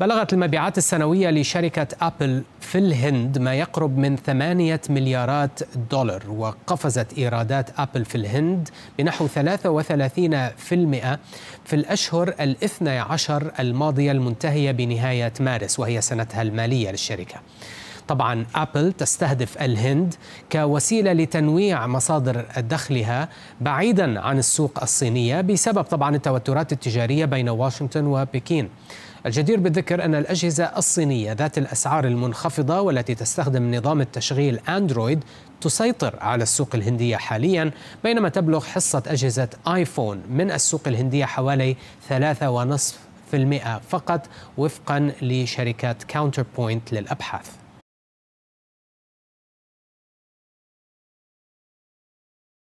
بلغت المبيعات السنوية لشركة أبل في الهند ما يقرب من 8 مليارات دولار وقفزت إيرادات أبل في الهند بنحو 33% في الأشهر الاثنى عشر الماضية المنتهية بنهاية مارس وهي سنتها المالية للشركة طبعا ابل تستهدف الهند كوسيله لتنويع مصادر دخلها بعيدا عن السوق الصينيه بسبب طبعا التوترات التجاريه بين واشنطن وبكين. الجدير بالذكر أن الأجهزة الصينية ذات الأسعار المنخفضة والتي تستخدم نظام التشغيل أندرويد تسيطر على السوق الهندية حاليا بينما تبلغ حصة أجهزة آيفون من السوق الهندية حوالي 3.5% فقط وفقا لشركة كاونتر بوينت للأبحاث